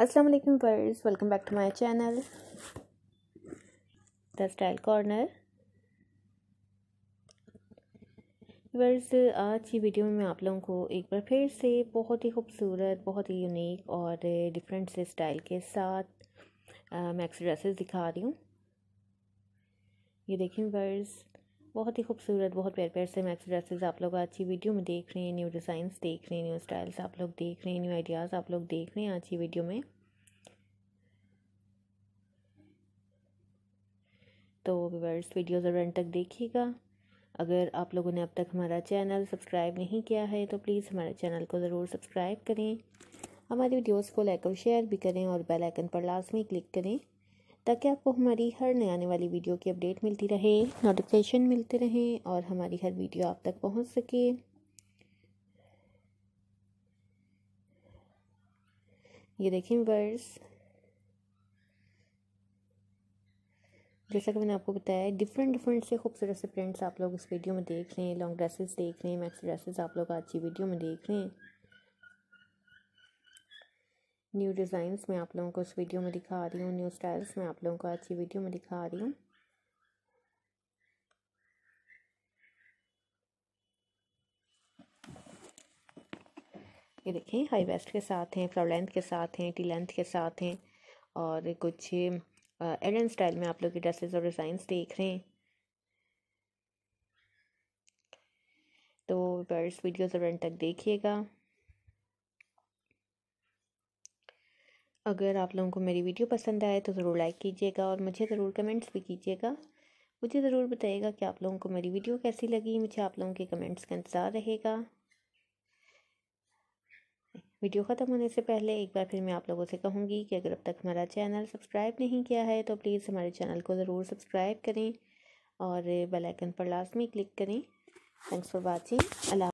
अस्सलाम वालेकुम friends welcome back to my channel the style corner वर्स आज की वीडियो में मैं आप लोगों को एक बार फिर से बहुत ही खूबसूरत बहुत ही यूनिक और डिफरेंट से स्टाइल के साथ मैक्स ड्रेसेस दिखा रही हूँ ये देखें वर्स बहुत ही खूबसूरत बहुत प्यार प्यार से मैक्स ड्रेसेस आप लोग अच्छी वीडियो में देख रहे हैं न्यू डिज़ाइंस देख रहे हैं न्यू स्टाइल्स आप लोग देख रहे हैं न्यू आइडियाज़ आप लोग देख रहे हैं अच्छी वीडियो में तो व्यूवर्स वीडियो ज़रूर एंड तक देखिएगा अगर आप लोगों ने अब तक हमारा चैनल सब्सक्राइब नहीं किया है तो प्लीज़ हमारे चैनल को ज़रूर सब्सक्राइब करें हमारी वीडियोस को लाइक और शेयर भी करें और बेल आइकन पर लाजमी क्लिक करें ताकि आपको हमारी हर नए आने वाली वीडियो की अपडेट मिलती रहे नोटिफिकेशन मिलते रहें और हमारी हर वीडियो आप तक पहुंच सके ये देखें वर्स जैसा कि मैंने आपको बताया डिफरेंट डिफरेंट से खूबसूरत से प्रिंट्स आप लोग इस वीडियो में देख रहे हैं लॉन्ग ड्रेसेस देख रहे हैं मैक्स ड्रेसेस आप लोग आज की वीडियो में देख रहे हैं न्यू डिज़ाइंस में आप लोगों को इस वीडियो में दिखा रही हूँ न्यू स्टाइल्स में आप लोगों को अच्छी वीडियो में दिखा रही हूँ ये देखें हाई वेस्ट के साथ हैं फ्लोर लेंथ के साथ हैं टी लेंथ के साथ हैं और कुछ एडन स्टाइल में आप लोग की ड्रेसेस और डिज़ाइंस देख रहे हैं तो बर्ड्स वीडियो ज़रूर तक देखिएगा अगर आप लोगों को मेरी वीडियो पसंद आए तो ज़रूर लाइक कीजिएगा और मुझे ज़रूर कमेंट्स भी कीजिएगा मुझे ज़रूर बताइएगा कि आप लोगों को मेरी वीडियो कैसी लगी मुझे आप लोगों के कमेंट्स का इंतज़ार रहेगा वीडियो ख़त्म होने से पहले एक बार फिर मैं आप लोगों से कहूँगी कि अगर अब तक हमारा चैनल सब्सक्राइब नहीं किया है तो प्लीज़ हमारे चैनल को ज़रूर सब्सक्राइब करें और बेलाइकन पर लाजमी क्लिक करें थैंक्स फॉर वॉचिंग अल्लाह